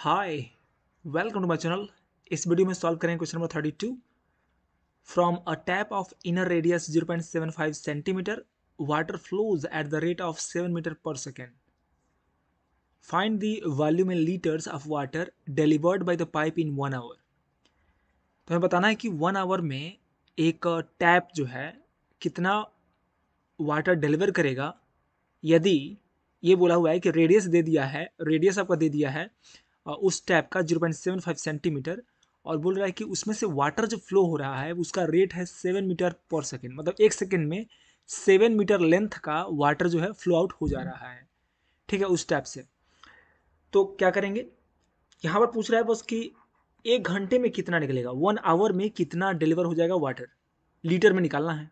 hi welcome to my channel इस video में solve करेंगे question number 32 from a tap of inner radius 0.75 centimetre water flows at the rate of 7 metre per second find the volume in litres of water delivered by the pipe in one hour तो हमें बताना है कि one hour में एक tap uh, जो है कितना वाटर डिलीवर करेगा यदि ये बोला हुआ है कि रेडियस दे दिया है रेडियस आपका दे दिया है उस टैप का zero point seven five centimetre और बोल रहा है कि उसमें से वाटर जो फ्लो हो रहा है उसका रेट है सेवन मीटर पर सेकेंड मतलब एक सेकेंड में सेवन मीटर लेंथ का वाटर जो है फ्लो आउट हो जा रहा है ठीक है उस टैप से तो क्या करेंगे यहाँ पर पूछ रहा है बस कि एक घंटे में कितना निकलेगा वन आवर में कितना डिलीवर हो जाएगा वाटर लीटर में निकालना है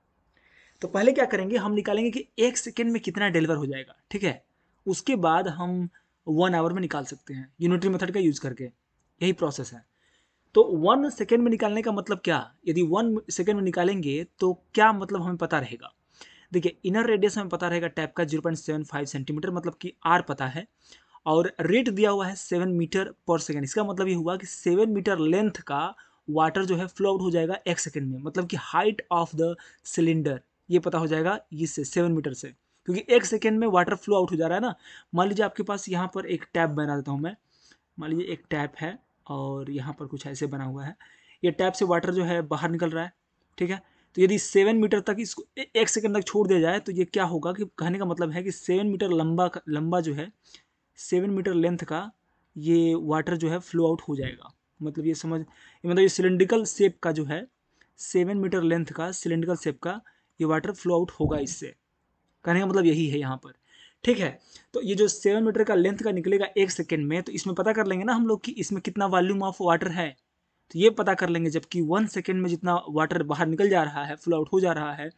तो पहले क्या करेंगे हम निकालेंगे कि एक सेकेंड में कितना डिलीवर हो जाएगा ठीक है उसके बाद हम वन आवर में निकाल सकते हैं यूनिटरी मेथड का यूज़ करके यही प्रोसेस है तो वन सेकेंड में निकालने का मतलब क्या यदि वन सेकेंड में निकालेंगे तो क्या मतलब हमें पता रहेगा देखिए इनर रेडियस हमें पता रहेगा टैप का zero point seven five centimetre मतलब कि आर पता है और रेट दिया हुआ है सेवन मीटर पर सेकेंड इसका मतलब ये हुआ कि सेवन मीटर लेंथ का वाटर जो है फ्लो आउट हो जाएगा एक सेकेंड में मतलब कि हाइट ऑफ द सिलेंडर ये पता हो जाएगा इससे सेवन मीटर से क्योंकि एक सेकेंड में वाटर फ्लो आउट हो जा रहा है ना मान लीजिए आपके पास यहाँ पर एक टैप बना देता हूँ मैं मान लीजिए एक टैप है और यहाँ पर कुछ ऐसे बना हुआ है ये टैप से वाटर जो है बाहर निकल रहा है ठीक है तो यदि सेवन मीटर तक इसको एक सेकंड तक छोड़ दिया जाए तो ये क्या होगा कि कहने का मतलब है कि सेवन मीटर लंबा लंबा जो है सेवन मीटर लेंथ का ये वाटर जो है फ्लो आउट हो जाएगा मतलब ये समझ मतलब ये सिलेंड्रिकल शेप का जो है सेवन मीटर लेंथ का सिलेंड्रिकल शेप का ये वाटर फ्लो आउट होगा इससे कहने का मतलब यही है यहाँ पर ठीक है तो ये जो सेवन मीटर का लेंथ का निकलेगा एक सेकेंड में तो इसमें पता कर लेंगे ना हम लोग कि इसमें कितना वॉल्यूम ऑफ वाटर है तो ये पता कर लेंगे जबकि वन सेकेंड में जितना वाटर बाहर निकल जा रहा है फ्लो आउट हो जा रहा है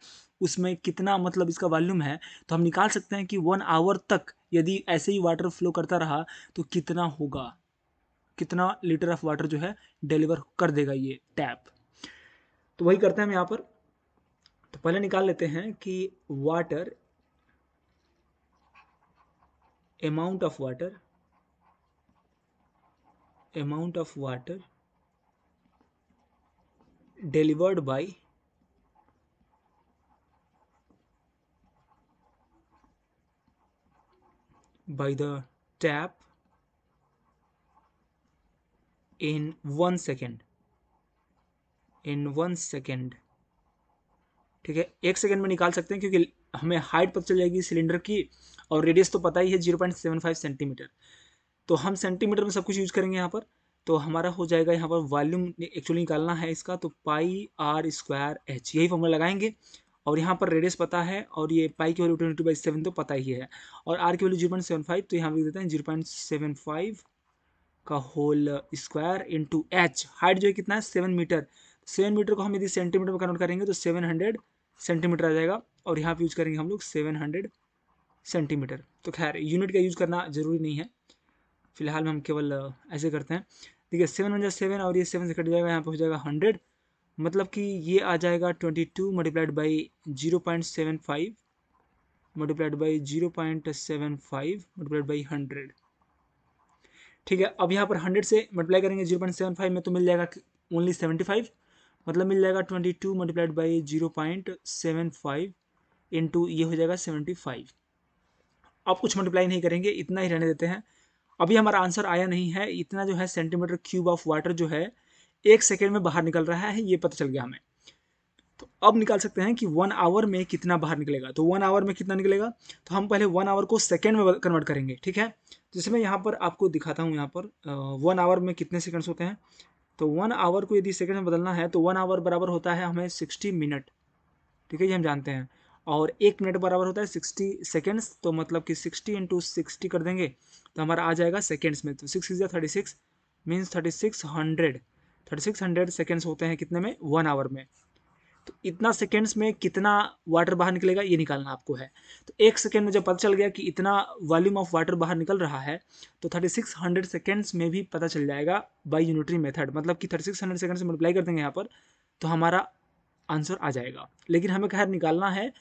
उसमें कितना मतलब इसका वॉल्यूम है तो हम निकाल सकते हैं कि वन आवर तक यदि ऐसे ही वाटर फ्लो करता रहा तो कितना होगा कितना लीटर ऑफ वाटर जो है डिलीवर कर देगा ये टैप तो वही करते हैं हम यहाँ पर तो पहले निकाल लेते हैं कि water amount of water amount of water delivered by by the tap in 1 second in 1 second ठीक है एक सेकंड में निकाल सकते हैं क्योंकि हमें हाइट पता चल जाएगी सिलेंडर की और रेडियस तो पता ही है zero point seven five centimetre तो हम सेंटीमीटर में सब कुछ यूज करेंगे यहाँ पर तो हमारा हो जाएगा यहाँ पर वॉल्यूम एक्चुअली निकालना है इसका तो पाई आर स्क्वायर एच यही फॉर्मूला लगाएंगे और यहाँ पर रेडियस पता है और ये पाई की वैल्यू ट्वेंटी बाई सेवन तो पता ही है और आर की value zero point seven five तो यहाँ लिख देते हैं जीरो पॉइंट सेवन फाइव का whole square into h height जो है कितना है सेवन मीटर सेवन मीटर को हम यदि सेंटीमीटर में कन्वर्ट करेंगे तो सेवन हंड्रेड सेंटीमीटर आ जाएगा और यहाँ पर यूज करेंगे हम लोग सेवन हंड्रेड सेंटीमीटर तो खैर यूनिट का यूज़ करना ज़रूरी नहीं है फिलहाल हम केवल ऐसे करते हैं देखिए सेवन वन सेवन और ये सेवन से कट जाएगा यहाँ पर हो जाएगा हंड्रेड मतलब कि ये आ जाएगा twenty two multiplied by zero point seven five multiplied by zero point seven five multiplied by hundred ठीक है अब यहाँ पर हंड्रेड से मल्टीप्लाई करेंगे जीरो पॉइंट सेवन फाइव में तो मिल जाएगा ओनली सेवेंटी फाइव मतलब मिल जाएगा twenty two multiplied by zero point seven five into ये हो जाएगा सेवेंटी फाइव अब कुछ मल्टीप्लाई नहीं करेंगे इतना ही रहने देते हैं अभी हमारा आंसर आया नहीं है इतना जो है सेंटीमीटर क्यूब ऑफ वाटर जो है एक सेकेंड में बाहर निकल रहा है ये पता चल गया हमें तो अब निकाल सकते हैं कि वन आवर में कितना बाहर निकलेगा तो वन आवर में कितना निकलेगा तो हम पहले वन आवर को सेकेंड में कन्वर्ट करेंगे ठीक है जैसे मैं यहाँ पर आपको दिखाता हूँ यहाँ पर वन आवर में कितने सेकेंड्स होते हैं तो वन आवर को यदि सेकेंड में बदलना है तो वन आवर बराबर होता है हमें सिक्सटी मिनट ठीक है ये हम जानते हैं और एक मिनट बराबर होता है सिक्सटी सेकेंड्स तो मतलब कि सिक्सटी इंटू सिक्सटी कर देंगे तो हमारा आ जाएगा सेकेंड्स में तो six is thirty six means thirty six hundred thirty six hundred seconds होते हैं कितने में वन आवर में तो इतना सेकेंड्स में कितना वाटर बाहर निकलेगा ये निकालना आपको है तो एक सेकेंड में जब पता चल गया कि इतना वॉल्यूम ऑफ वाटर बाहर निकल रहा है तो थर्टी सिक्स हंड्रेड सेकेंड्स में भी पता चल जाएगा बाई यूनिटरी मेथड मतलब कि थर्टी सिक्स हंड्रेड सेकेंड्स से मल्टीप्लाई कर देंगे यहाँ पर तो हमारा आंसर आ जाएगा लेकिन हमें खैर निकालना है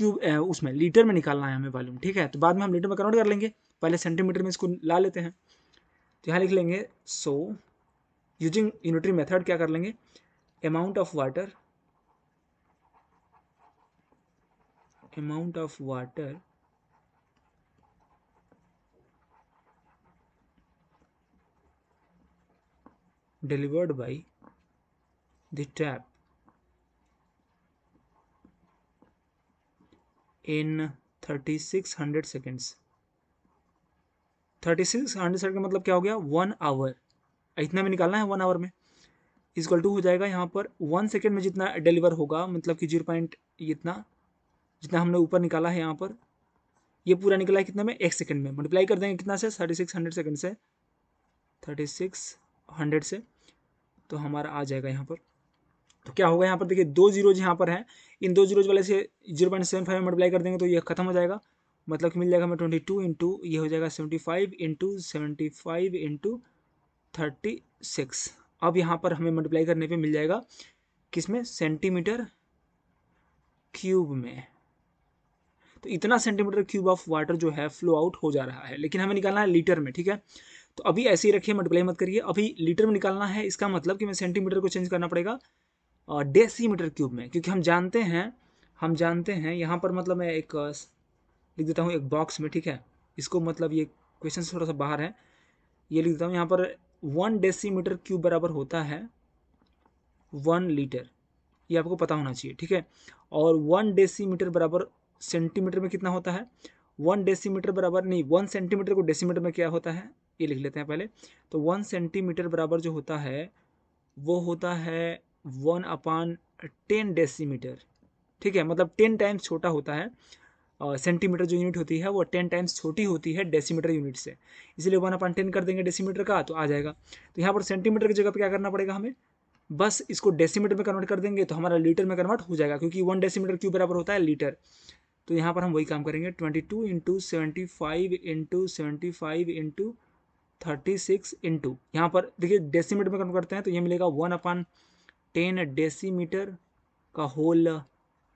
क्यूब उसमें लीटर में निकालना है हमें वॉल्यूम ठीक है तो बाद में हम लीटर में कन्वर्ट कर लेंगे पहले सेंटीमीटर में इसको ला लेते हैं तो यहाँ लिख लेंगे सो यूजिंग यूनिटरी मेथड क्या कर लेंगे amount of water amount of water delivered by the tap in thirty six hundred seconds thirty six hundred second मतलब क्या हो गया वन आवर इतना भी निकालना है वन आवर में इजकल टू हो जाएगा यहाँ पर वन सेकेंड में जितना डिलीवर होगा मतलब कि जीरो पॉइंट इतना जितना हमने ऊपर निकाला है यहाँ पर ये पूरा निकला है कितने में एक सेकेंड में मल्टीप्लाई कर देंगे कितना से थर्टी सिक्स हंड्रेड सेकेंड से थर्टी सिक्स हंड्रेड से तो हमारा आ जाएगा यहाँ पर तो क्या होगा यहाँ पर देखिए दो जीरोज यहाँ पर हैं इन दो जीरोज वाले से zero point seven five multiply कर देंगे तो ये खत्म हो जाएगा मतलब मिल जाएगा हमें ट्वेंटी टू इंटू ये हो जाएगा seventy five into seventy five into thirty six अब यहाँ पर हमें मल्टीप्लाई करने पे मिल जाएगा किस में सेंटीमीटर क्यूब में तो इतना सेंटीमीटर क्यूब ऑफ वाटर जो है फ्लो आउट हो जा रहा है लेकिन हमें निकालना है लीटर में ठीक है तो अभी ऐसे ही रखिए मल्टीप्लाई मत करिए अभी लीटर में निकालना है इसका मतलब कि मैं सेंटीमीटर को चेंज करना पड़ेगा डेसीमीटर क्यूब में क्योंकि हम जानते हैं हम जानते हैं यहाँ पर मतलब मैं एक लिख देता हूँ एक बॉक्स में ठीक है इसको मतलब ये क्वेश्चन थोड़ा सा बाहर है ये लिख देता हूँ यहाँ पर वन डेसीमीटर क्यूब बराबर होता है वन लीटर ये आपको पता होना चाहिए ठीक है और वन डेसीमीटर बराबर सेंटीमीटर में कितना होता है वन डेसीमीटर बराबर नहीं वन सेंटीमीटर को डेसीमीटर में क्या होता है ये लिख लेते हैं पहले तो वन सेंटीमीटर बराबर जो होता है वो होता है वन अपान टेन डेसीमीटर ठीक है मतलब टेन टाइम्स छोटा होता है सेंटीमीटर uh, जो यूनिट होती है वो टेन टाइम्स छोटी होती है डेसीमीटर यूनिट से इसलिए वन अपान टेन कर देंगे डेसीमीटर का तो आ जाएगा तो यहाँ पर सेंटीमीटर की जगह पर क्या करना पड़ेगा हमें बस इसको डेसीमीटर में कन्वर्ट कर देंगे तो हमारा लीटर में कन्वर्ट हो जाएगा क्योंकि वन डेसीमीटर क्यों बराबर होता है लीटर तो यहाँ पर हम वही काम करेंगे twenty two into seventy five into seventy five into thirty six into यहाँ पर देखिए डेसीमीटर में कन्वर्ट करते हैं तो ये मिलेगा वन अपान टेन डेसीमीटर का होल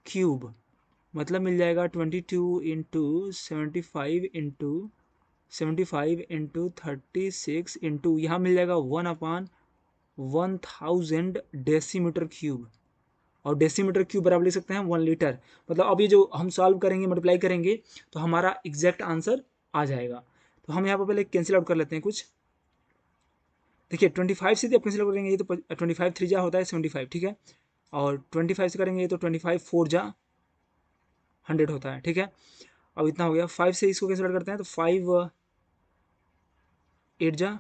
क्यूब मतलब मिल जाएगा twenty two into seventy five into seventy five into thirty six into यहाँ मिल जाएगा one upon one thousand decimetre cube और डेसीमीटर क्यूब बराबर लिख सकते हैं वन लीटर मतलब अब ये जो हम सॉल्व करेंगे मल्टीप्लाई करेंगे तो हमारा एग्जैक्ट आंसर आ जाएगा तो हम यहाँ पर पहले कैंसिल आउट कर लेते हैं कुछ देखिए ट्वेंटी फाइव से यदि आप कैंसिल करेंगे ये तो ट्वेंटी फाइव थ्री जा होता है सेवेंटी फाइव ठीक है और ट्वेंटी फाइव से करेंगे ये तो ट्वेंटी फाइव फोर जा हंड्रेड होता है ठीक है अब इतना हो गया फाइव से इसको कैसे करते हैं तो फाइव एट uh, जा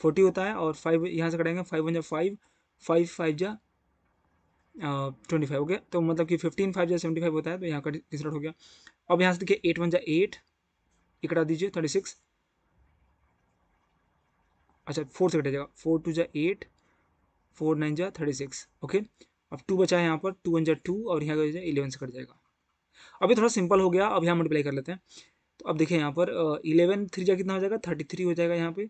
फोर्टी होता है और फाइव यहाँ से करेंगे फाइव वन जा फाइव फाइव फाइव जा ट्वेंटी फाइव हो गया तो मतलब कि फिफ्टीन फाइव जा सेवेंटी फाइव होता है तो यहाँ का रिजल्ट हो गया अब यहाँ से देखिए एट वन जा एट इकड़ा दीजिए थर्टी सिक्स अच्छा फोर से जाएगा फोर टू जा एट फोर नाइन जा थर्टी सिक्स ओके अब टू बचा है यहाँ पर टू वन जा टू और यहाँ का इलेवन से कट जाएगा अभी थोड़ा सिंपल हो गया अब यहाँ मल्टीप्लाई कर लेते हैं तो अब देखिए यहाँ पर इलेवन थ्री जा कितना हो जाएगा थर्टी थ्री हो जाएगा यहाँ पे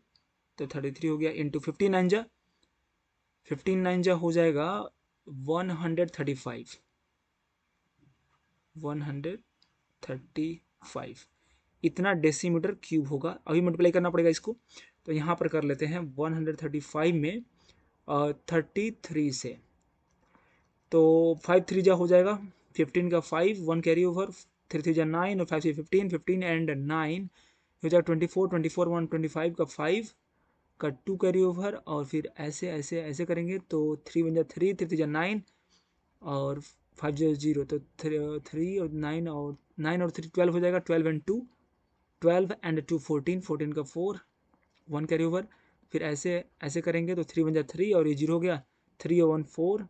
तो थर्टी थ्री हो गया इंटू फिफ्टी नाइन जा फिफ्टीन नाइन जा हो जाएगा one hundred thirty five one hundred thirty five इतना डेसीमीटर क्यूब होगा अभी मल्टीप्लाई करना पड़ेगा इसको तो यहाँ पर कर लेते हैं 135 में थर्टी थ्री से तो फाइव थ्री जा हो जाएगा फिफ्टीन का five one carry over three three जा नाइन और फाइव से फिफ्टीन फिफ्टीन एंड नाइन हो जाएगा twenty four twenty four one twenty five का फाइव का टू कैरी ओवर और फिर ऐसे ऐसे ऐसे करेंगे तो थ्री वन जा थ्री थ्री थ्री जा नाइन और फाइव जो जीरो तो थ्री और नाइन और नाइन और थ्री ट्वेल्व हो जाएगा twelve and two twelve and to fourteen fourteen का फोर वन कैरी ओवर फिर ऐसे ऐसे करेंगे तो थ्री वन जाए थ्री और ये जीरो हो गया थ्री वन फोर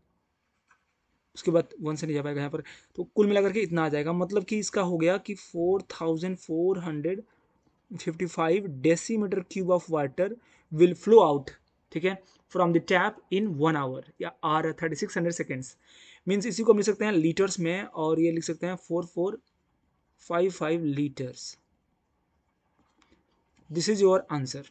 उसके बाद वन से नहीं जा पाएगा यहाँ पर तो कुल मिलाकर के इतना आ जाएगा मतलब कि इसका हो गया कि four thousand four hundred fifty five decimetre cube of water will flow out ठीक है from the tap in one hour या आर thirty six hundred seconds means इसी को हम लिख सकते हैं लीटर्स में और ये लिख सकते हैं four four five five litres this is your answer